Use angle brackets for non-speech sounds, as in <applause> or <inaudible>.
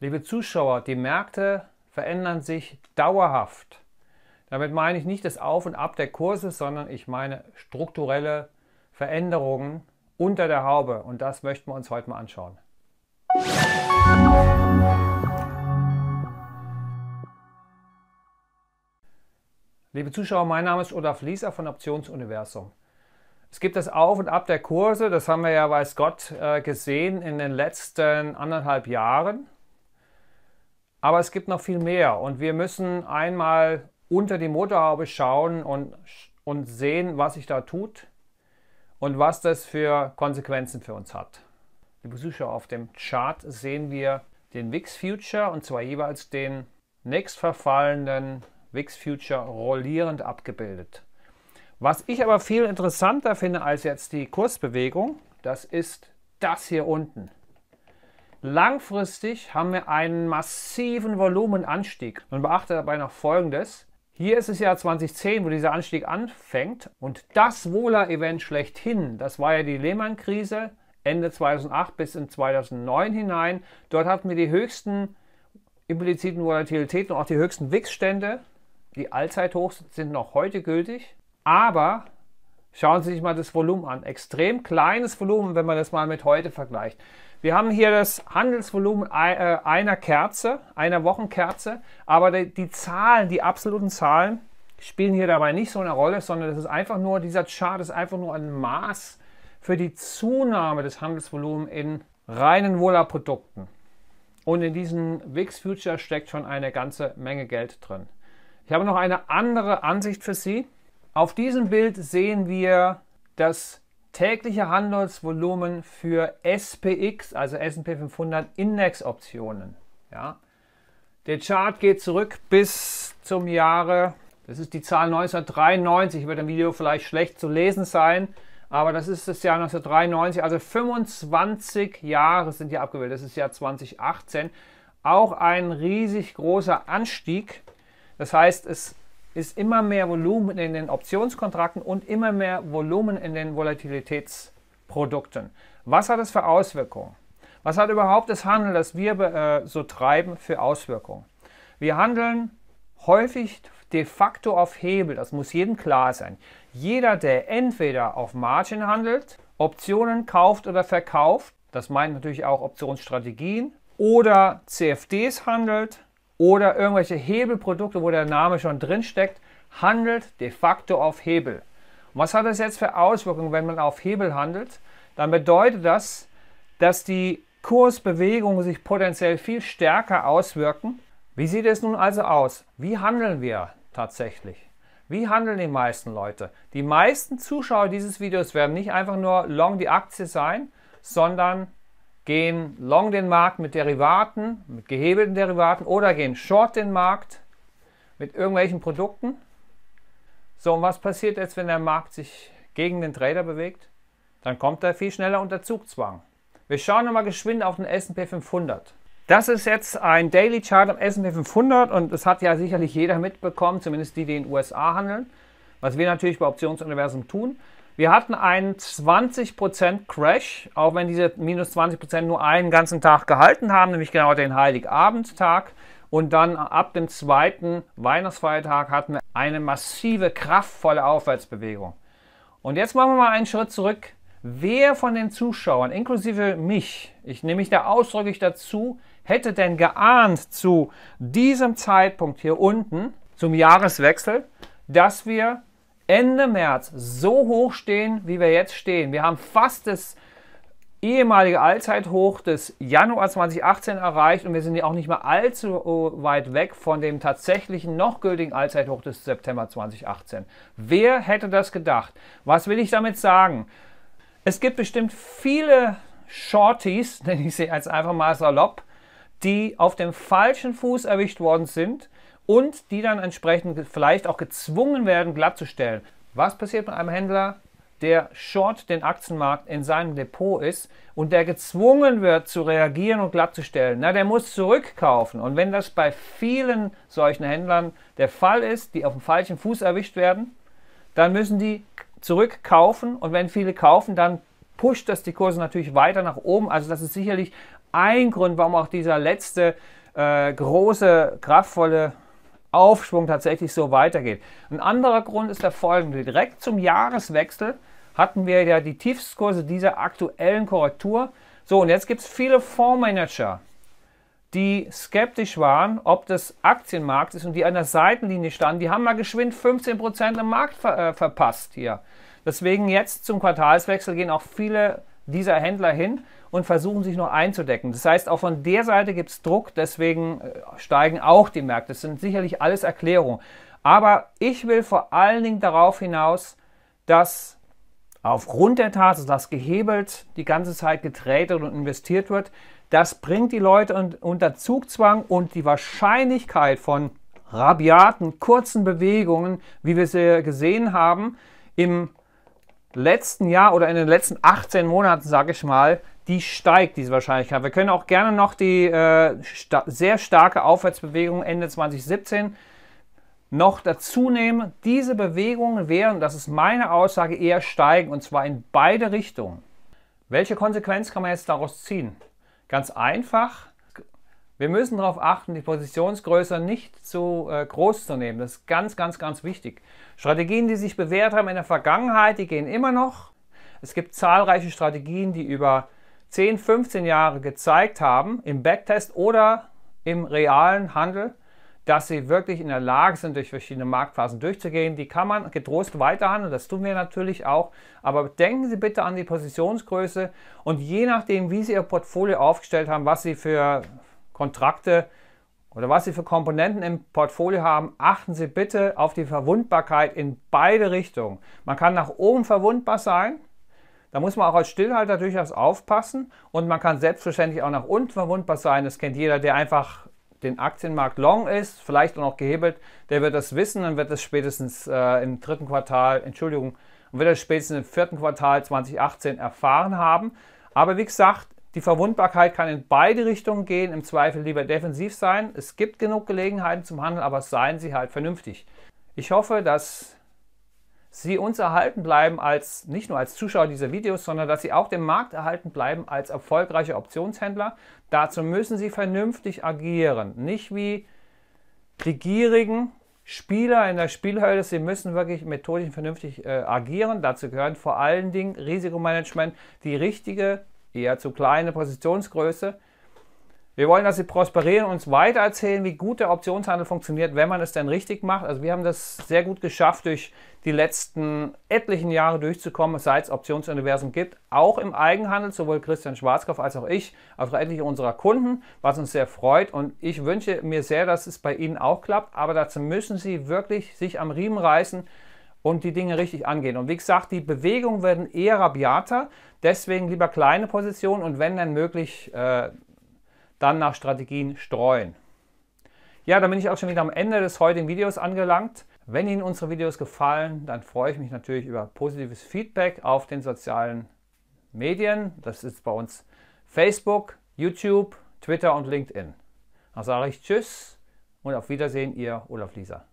Liebe Zuschauer, die Märkte verändern sich dauerhaft. Damit meine ich nicht das Auf und Ab der Kurse, sondern ich meine strukturelle Veränderungen unter der Haube. Und das möchten wir uns heute mal anschauen. Liebe Zuschauer, mein Name ist Olaf Lieser von Optionsuniversum. Es gibt das Auf und Ab der Kurse, das haben wir ja, weiß Gott, äh, gesehen in den letzten anderthalb Jahren. Aber es gibt noch viel mehr und wir müssen einmal unter die Motorhaube schauen und, und sehen, was sich da tut und was das für Konsequenzen für uns hat. Liebe Zuschauer, auf dem Chart sehen wir den Wix Future und zwar jeweils den nächstverfallenden Wix Future rollierend abgebildet. Was ich aber viel interessanter finde als jetzt die Kursbewegung, das ist das hier unten. Langfristig haben wir einen massiven Volumenanstieg. Man beachte dabei noch Folgendes. Hier ist es Jahr 2010, wo dieser Anstieg anfängt. Und das Wohler-Event schlechthin, das war ja die Lehman-Krise Ende 2008 bis in 2009 hinein. Dort hatten wir die höchsten impliziten Volatilitäten und auch die höchsten WIX-Stände. Die Allzeithochs sind noch heute gültig. Aber schauen Sie sich mal das Volumen an. Extrem kleines Volumen, wenn man das mal mit heute vergleicht. Wir haben hier das Handelsvolumen äh, einer Kerze, einer Wochenkerze, aber die Zahlen, die absoluten Zahlen spielen hier dabei nicht so eine Rolle, sondern es ist einfach nur, dieser Chart ist einfach nur ein Maß für die Zunahme des Handelsvolumens in reinen Wohlerprodukten. Und in diesen Wix Future steckt schon eine ganze Menge Geld drin. Ich habe noch eine andere Ansicht für Sie. Auf diesem Bild sehen wir das tägliche Handelsvolumen für SPX, also S&P 500 Indexoptionen. Ja. Der Chart geht zurück bis zum Jahre, das ist die Zahl 1993, wird im Video vielleicht schlecht zu lesen sein, aber das ist das Jahr 1993, also 25 Jahre sind hier abgewählt, das ist das Jahr 2018. Auch ein riesig großer Anstieg. Das heißt, es ist immer mehr Volumen in den Optionskontrakten und immer mehr Volumen in den Volatilitätsprodukten. Was hat das für Auswirkungen? Was hat überhaupt das Handeln, das wir äh, so treiben, für Auswirkungen? Wir handeln häufig de facto auf Hebel, das muss jedem klar sein. Jeder, der entweder auf Margin handelt, Optionen kauft oder verkauft, das meint natürlich auch Optionsstrategien, oder CFDs handelt, oder irgendwelche Hebelprodukte, wo der Name schon drin steckt, handelt de facto auf Hebel. Und was hat das jetzt für Auswirkungen, wenn man auf Hebel handelt? Dann bedeutet das, dass die Kursbewegungen sich potenziell viel stärker auswirken. Wie sieht es nun also aus? Wie handeln wir tatsächlich? Wie handeln die meisten Leute? Die meisten Zuschauer dieses Videos werden nicht einfach nur long die Aktie sein, sondern gehen long den Markt mit Derivaten, mit gehebelten Derivaten oder gehen short den Markt mit irgendwelchen Produkten. So, und was passiert jetzt, wenn der Markt sich gegen den Trader bewegt? Dann kommt er viel schneller unter Zugzwang. Wir schauen nochmal geschwind auf den S&P 500. Das ist jetzt ein Daily Chart am S&P 500 und das hat ja sicherlich jeder mitbekommen, zumindest die, die in den USA handeln, was wir natürlich bei Optionsuniversum tun. Wir hatten einen 20% Crash, auch wenn diese minus 20% nur einen ganzen Tag gehalten haben, nämlich genau den Heiligabendtag. Und dann ab dem zweiten Weihnachtsfeiertag hatten wir eine massive, kraftvolle Aufwärtsbewegung. Und jetzt machen wir mal einen Schritt zurück. Wer von den Zuschauern, inklusive mich, ich nehme mich da ausdrücklich dazu, hätte denn geahnt zu diesem Zeitpunkt hier unten, zum Jahreswechsel, dass wir Ende März so hoch stehen, wie wir jetzt stehen. Wir haben fast das ehemalige Allzeithoch des Januar 2018 erreicht und wir sind ja auch nicht mehr allzu äh, weit weg von dem tatsächlichen noch gültigen Allzeithoch des September 2018. Wer hätte das gedacht? Was will ich damit sagen? Es gibt bestimmt viele Shorties, <laughs> nenne ich sie jetzt einfach mal salopp, die auf dem falschen Fuß erwischt worden sind und die dann entsprechend vielleicht auch gezwungen werden, glattzustellen. Was passiert mit einem Händler, der short den Aktienmarkt in seinem Depot ist und der gezwungen wird zu reagieren und glattzustellen? Na, der muss zurückkaufen. Und wenn das bei vielen solchen Händlern der Fall ist, die auf dem falschen Fuß erwischt werden, dann müssen die zurückkaufen und wenn viele kaufen, dann pusht das die Kurse natürlich weiter nach oben. Also das ist sicherlich ein Grund, warum auch dieser letzte äh, große, kraftvolle Aufschwung tatsächlich so weitergeht. Ein anderer Grund ist der folgende. Direkt zum Jahreswechsel hatten wir ja die Tiefskurse dieser aktuellen Korrektur. So, und jetzt gibt es viele Fondsmanager, die skeptisch waren, ob das Aktienmarkt ist und die an der Seitenlinie standen. Die haben mal geschwind 15% im Markt ver äh, verpasst hier. Deswegen jetzt zum Quartalswechsel gehen auch viele dieser Händler hin und versuchen sich nur einzudecken. Das heißt, auch von der Seite gibt es Druck, deswegen äh, steigen auch die Märkte. Das sind sicherlich alles Erklärungen. Aber ich will vor allen Dingen darauf hinaus, dass aufgrund der Tatsache, dass gehebelt die ganze Zeit getradet und investiert wird, das bringt die Leute unter Zugzwang und die Wahrscheinlichkeit von rabiaten, kurzen Bewegungen, wie wir sie gesehen haben, im letzten Jahr oder in den letzten 18 Monaten, sage ich mal, die steigt, diese Wahrscheinlichkeit. Wir können auch gerne noch die äh, sta sehr starke Aufwärtsbewegung Ende 2017 noch dazu nehmen. Diese Bewegungen wären, das ist meine Aussage, eher steigen und zwar in beide Richtungen. Welche Konsequenz kann man jetzt daraus ziehen? Ganz einfach, wir müssen darauf achten, die Positionsgröße nicht zu äh, groß zu nehmen. Das ist ganz, ganz, ganz wichtig. Strategien, die sich bewährt haben in der Vergangenheit, die gehen immer noch. Es gibt zahlreiche Strategien, die über 10, 15 Jahre gezeigt haben, im Backtest oder im realen Handel, dass sie wirklich in der Lage sind, durch verschiedene Marktphasen durchzugehen. Die kann man getrost weiterhandeln, das tun wir natürlich auch. Aber denken Sie bitte an die Positionsgröße und je nachdem, wie Sie Ihr Portfolio aufgestellt haben, was Sie für Kontrakte oder was Sie für Komponenten im Portfolio haben, achten Sie bitte auf die Verwundbarkeit in beide Richtungen. Man kann nach oben verwundbar sein, da muss man auch als Stillhalter durchaus aufpassen und man kann selbstverständlich auch nach unten verwundbar sein. Das kennt jeder, der einfach den Aktienmarkt long ist, vielleicht auch noch gehebelt, der wird das wissen und wird das spätestens äh, im dritten Quartal, Entschuldigung, und wird das spätestens im vierten Quartal 2018 erfahren haben. Aber wie gesagt, die Verwundbarkeit kann in beide Richtungen gehen, im Zweifel lieber defensiv sein. Es gibt genug Gelegenheiten zum Handeln, aber seien Sie halt vernünftig. Ich hoffe, dass Sie uns erhalten bleiben als nicht nur als Zuschauer dieser Videos, sondern dass Sie auch dem Markt erhalten bleiben als erfolgreiche Optionshändler. Dazu müssen Sie vernünftig agieren, nicht wie die gierigen Spieler in der Spielhölle. Sie müssen wirklich methodisch und vernünftig äh, agieren. Dazu gehören vor allen Dingen Risikomanagement, die richtige die zu kleine Positionsgröße. Wir wollen, dass sie prosperieren, und uns weiter erzählen, wie gut der Optionshandel funktioniert, wenn man es denn richtig macht. Also wir haben das sehr gut geschafft, durch die letzten etlichen Jahre durchzukommen, seit es Optionsuniversum gibt, auch im Eigenhandel, sowohl Christian Schwarzkopf als auch ich, auch also etliche unserer Kunden, was uns sehr freut. Und ich wünsche mir sehr, dass es bei Ihnen auch klappt, aber dazu müssen Sie wirklich sich am Riemen reißen und die Dinge richtig angehen. Und wie gesagt, die Bewegungen werden eher rabiater, deswegen lieber kleine Positionen und wenn dann möglich, äh, dann nach Strategien streuen. Ja, dann bin ich auch schon wieder am Ende des heutigen Videos angelangt. Wenn Ihnen unsere Videos gefallen, dann freue ich mich natürlich über positives Feedback auf den sozialen Medien. Das ist bei uns Facebook, YouTube, Twitter und LinkedIn. Dann sage ich Tschüss und auf Wiedersehen, Ihr Olaf Lieser.